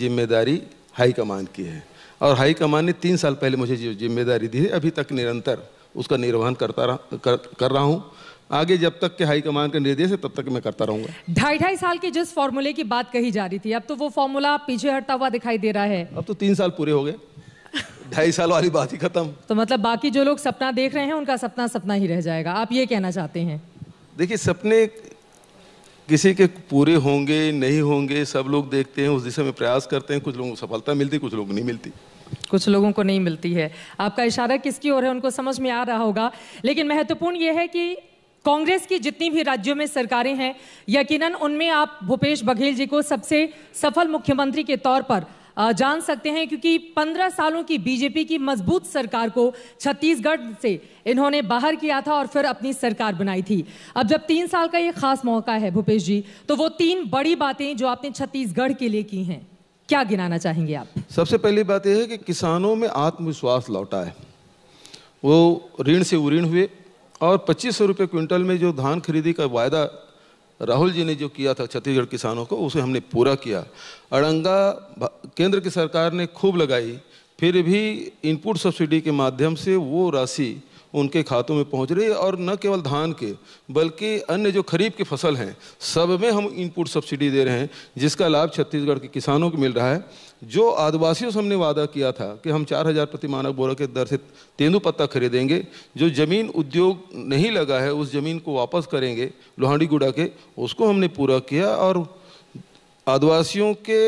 जिम्मेदारी हाईकमान की है और हाईकमान ने तीन साल पहले मुझे जो जिम्मेदारी दी है अभी तक निरंतर उसका निर्वहन करता रह, कर, कर रहा हूँ आगे जब तक के हाईकमान के निर्देश है तब तक मैं करता रहूंगा ढाई ढाई साल के जिस फॉर्मूले की बात कही जा रही थी अब तो वो फॉर्मूला पीछे हटता हुआ दिखाई दे रहा है अब तो तीन साल पूरे हो गए ढाई साल वाली बात ही खत्म तो मतलब बाकी जो लोग सपना देख रहे हैं उनका सपना सपना ही रह जाएगा आप ये कहना चाहते हैं देखिए सपने किसी के पूरे होंगे नहीं होंगे सब लोग देखते हैं उस दिशा में प्रयास करते हैं कुछ लोगों को सफलता मिलती कुछ लोगों को नहीं मिलती कुछ लोगों को नहीं मिलती है आपका इशारा किसकी ओर है उनको समझ में आ रहा होगा लेकिन महत्वपूर्ण ये है कि कांग्रेस की जितनी भी राज्यों में सरकारें हैं यकीनन उनमें आप भूपेश बघेल जी को सबसे सफल मुख्यमंत्री के तौर पर जान सकते हैं क्योंकि पंद्रह सालों की बीजेपी की मजबूत सरकार को छत्तीसगढ़ से इन्होंने बाहर किया था और फिर अपनी सरकार बनाई थी अब जब तीन साल का ये खास मौका है भूपेश जी तो वो तीन बड़ी बातें जो आपने छत्तीसगढ़ के लिए की हैं क्या गिनाना चाहेंगे आप सबसे पहली बात यह है कि किसानों में आत्मविश्वास लौटा है वो ऋण से उऋण हुए और पच्चीस सौ रुपये क्विंटल में जो धान खरीदी का वायदा राहुल जी ने जो किया था छत्तीसगढ़ किसानों को उसे हमने पूरा किया अड़ंगा केंद्र की सरकार ने खूब लगाई फिर भी इनपुट सब्सिडी के माध्यम से वो राशि उनके खातों में पहुंच रही है और न केवल धान के बल्कि अन्य जो खरीफ की फसल हैं सब में हम इनपुट सब्सिडी दे रहे हैं जिसका लाभ छत्तीसगढ़ के किसानों को मिल रहा है जो आदिवासियों से हमने वादा किया था कि हम चार हज़ार प्रति मानक बोरा के दर से तेंदू पत्ता खरीदेंगे जो ज़मीन उद्योग नहीं लगा है उस ज़मीन को वापस करेंगे लोहाड़ी गुड़ा के उसको हमने पूरा किया और आदिवासियों के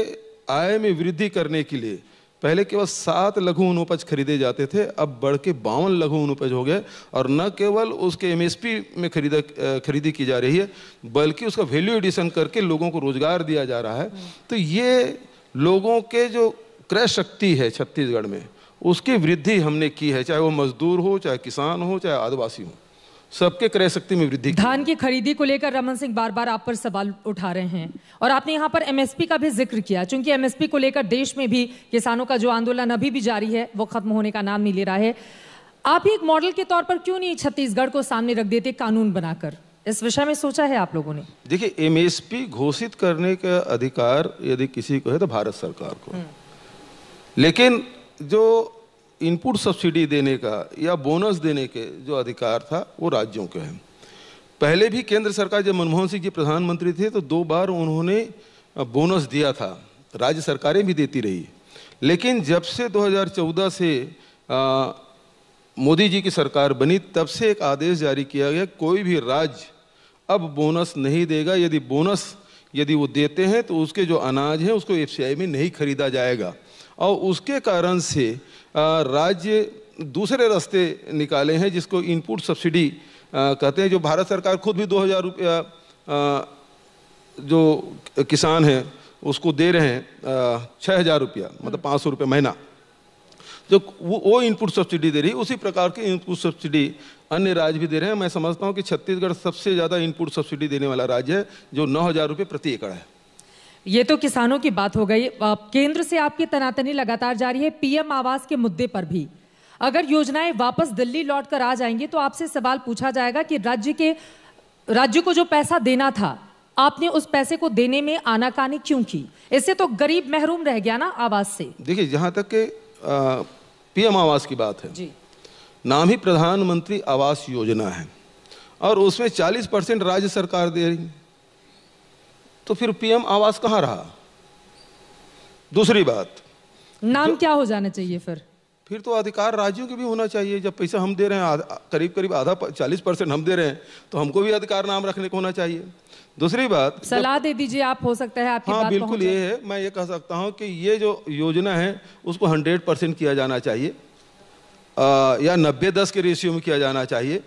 आय में वृद्धि करने के लिए पहले केवल सात लघु अनुपज खरीदे जाते थे अब बढ़ के बावन लघु अनुपज हो गए और न केवल उसके पी में खरीदा खरीदी की जा रही है बल्कि उसका वैल्यू एडिशन करके लोगों को रोजगार दिया जा रहा है तो ये लोगों के जो क्रय शक्ति है छत्तीसगढ़ में उसकी वृद्धि हमने की है चाहे वो मजदूर हो चाहे किसान हो चाहे आदिवासी हो सबके क्रय शक्ति में वृद्धि धान की खरीदी को लेकर रमन सिंह बार बार आप पर सवाल उठा रहे हैं और आपने यहाँ पर एमएसपी का भी जिक्र किया क्योंकि एमएसपी को लेकर देश में भी किसानों का जो आंदोलन अभी भी जारी है वो खत्म होने का नाम नहीं ले रहा है आप एक मॉडल के तौर पर क्यों नहीं छत्तीसगढ़ को सामने रख देते कानून बनाकर इस विषय में सोचा है आप लोगों ने देखिए एमएसपी घोषित करने का अधिकार यदि किसी को है तो भारत सरकार को हम्म। लेकिन जो इनपुट सब्सिडी देने का या बोनस देने के जो अधिकार था वो राज्यों के हैं पहले भी केंद्र सरकार जब मनमोहन सिंह जी प्रधानमंत्री थे तो दो बार उन्होंने बोनस दिया था राज्य सरकारें भी देती रही लेकिन जब से 2014 से मोदी जी की सरकार बनी तब से एक आदेश जारी किया गया कोई भी राज्य अब बोनस नहीं देगा यदि बोनस यदि वो देते हैं तो उसके जो अनाज है उसको एफ में नहीं खरीदा जाएगा और उसके कारण से राज्य दूसरे रास्ते निकाले हैं जिसको इनपुट सब्सिडी कहते हैं जो भारत सरकार खुद भी दो हज़ार रुपया जो किसान है उसको दे रहे हैं छः हज़ार रुपया हम्म। मतलब पाँच सौ रुपये महीना जो वो, वो इनपुट सब्सिडी दे रही उसी प्रकार की इनपुट सब्सिडी अन्य राज्य भी दे रहे हैं मैं समझता हूँ कि छत्तीसगढ़ सबसे ज़्यादा इनपुट सब्सिडी देने वाला राज्य है जो नौ हज़ार रुपये प्रति एकड़ है ये तो किसानों की बात हो गई केंद्र से आपकी तनातनी लगातार जारी है पीएम आवास के मुद्दे पर भी अगर योजनाएं वापस दिल्ली लौट कर आ जाएंगी तो आपसे सवाल पूछा जाएगा कि राज्य के राज्य को जो पैसा देना था आपने उस पैसे को देने में आनाकानी क्यों की इससे तो गरीब महरूम रह गया ना आवास से देखिए जहां तक के पीएम आवास की बात है जी नाम ही प्रधानमंत्री आवास योजना है और उसमें 40 परसेंट राज्य सरकार दे रही तो फिर पीएम आवास कहाँ रहा दूसरी बात नाम क्या हो जाना चाहिए फिर फिर तो अधिकार राज्यों के भी होना चाहिए जब पैसा हम दे रहे हैं करीब करीब आधा चालीस परसेंट हम दे रहे हैं तो हमको भी अधिकार नाम रखने को होना चाहिए दूसरी बात सलाह दे दीजिए आप हो सकता है आपकी हाँ बात बिल्कुल ये है मैं ये कह सकता हूँ कि ये जो योजना है उसको हंड्रेड परसेंट किया जाना चाहिए या नब्बे दस के रेशियो में किया जाना चाहिए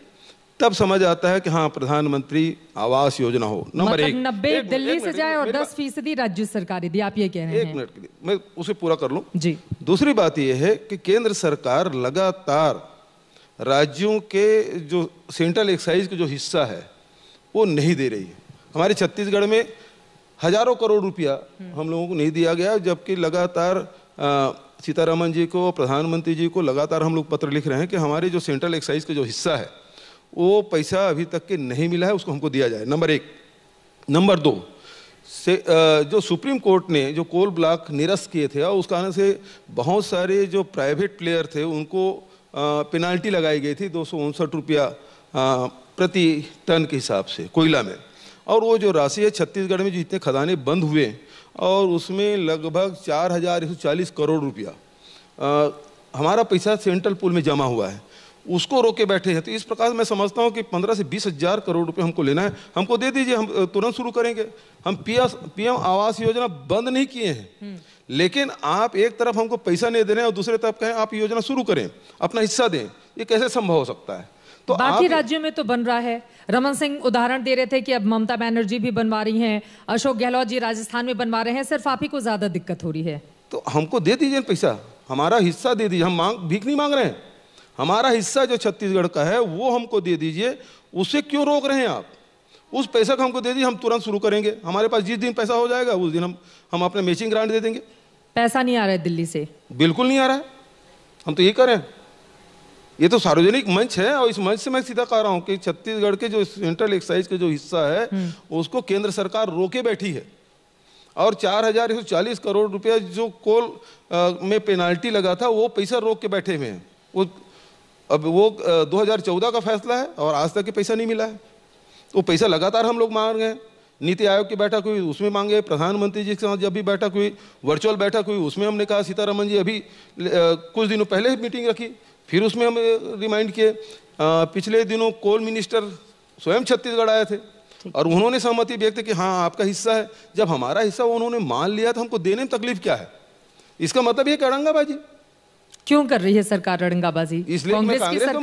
तब समझ आता है कि हाँ प्रधानमंत्री आवास योजना हो नंबर मतलब एक नब्बे दिल्ली एक से जाए और दस फीसदी राज्य सरकार दी आप ये कह रहे हैं एक मिनट के लिए मैं उसे पूरा कर लूँ जी दूसरी बात यह है कि केंद्र सरकार लगातार राज्यों के जो सेंट्रल एक्साइज का जो हिस्सा है वो नहीं दे रही है हमारे छत्तीसगढ़ में हजारों करोड़ रुपया हम्म। हम लोगों को नहीं दिया गया जबकि लगातार सीतारामन जी को प्रधानमंत्री जी को लगातार हम लोग पत्र लिख रहे हैं कि हमारे जो सेंट्रल एक्साइज का जो हिस्सा है वो पैसा अभी तक के नहीं मिला है उसको हमको दिया जाए नंबर एक नंबर दो से जो सुप्रीम कोर्ट ने जो कोल ब्लॉक निरस्त किए थे और उस कारण से बहुत सारे जो प्राइवेट प्लेयर थे उनको पेनाल्टी लगाई गई थी दो सौ रुपया प्रति टन के हिसाब से कोयला में और वो जो राशि है छत्तीसगढ़ में जो इतने खदाने बंद हुए और उसमें लगभग चार हज़ार एक सौ चालीस करोड़ रुपया हमारा पैसा सेंट्रल पूल में जमा हुआ है उसको रोके बैठे हैं तो इस प्रकार मैं समझता हूँ कि पंद्रह से बीस हज़ार करोड़ रुपये हमको लेना है हमको दे दीजिए हम तुरंत शुरू करेंगे हम पीएम आवास योजना बंद नहीं किए हैं हम्म। लेकिन आप एक तरफ हमको पैसा नहीं दे रहे हैं और दूसरे तरफ कहें आप योजना शुरू करें अपना हिस्सा दें ये कैसे संभव हो सकता है तो बाकी राज्यों में तो बन रहा है रमन सिंह उदाहरण दे रहे थे कि अब ममता बनर्जी भी बनवा रही हैं अशोक गहलोत जी राजस्थान में बनवा रहे हैं सिर्फ आप ही को ज्यादा दिक्कत हो रही है तो हमको दे दीजिए पैसा हमारा हिस्सा दे दीजिए हम मांग भीख नहीं मांग रहे हैं हमारा हिस्सा जो छत्तीसगढ़ का है वो हमको दे दीजिए उसे क्यों रोक रहे हैं आप उस पैसा को हमको दे दीजिए हम तुरंत शुरू करेंगे हमारे पास जिस दिन पैसा हो जाएगा उस दिन हम हम अपने मैचिंग ग्रांट दे देंगे पैसा नहीं आ रहा है दिल्ली से बिल्कुल नहीं आ रहा है हम तो ये करें ये तो सार्वजनिक मंच है और इस मंच से मैं सीधा कह रहा हूँ कि छत्तीसगढ़ के जो सेंट्रल एक्साइज का जो हिस्सा है हम्म। उसको केंद्र सरकार रोके बैठी है और चार हजार एक सौ चालीस करोड़ रुपया जो कोल में पेनाल्टी लगा था वो पैसा रोक के बैठे हुए हैं वो अब वो दो हजार चौदह का फैसला है और आज तक के पैसा नहीं मिला है तो पैसा लगातार हम लोग मांग रहे हैं नीति आयोग की बैठक हुई उसमें मांगे प्रधानमंत्री जी के साथ जब भी बैठक हुई वर्चुअल बैठक हुई उसमें हमने कहा सीतारमन जी अभी कुछ दिनों पहले मीटिंग रखी फिर उसमें हम रिमाइंड किए पिछले दिनों कोल मिनिस्टर स्वयं छत्तीसगढ़ आए थे और उन्होंने सहमति व्यक्त की हाँ आपका हिस्सा है जब हमारा हिस्सा उन्होंने मान लिया तो हमको देने में तकलीफ क्या है इसका मतलब ये अड़ंगाबाजी क्यों कर रही है सरकार अड़ंगाबाजी इसलिए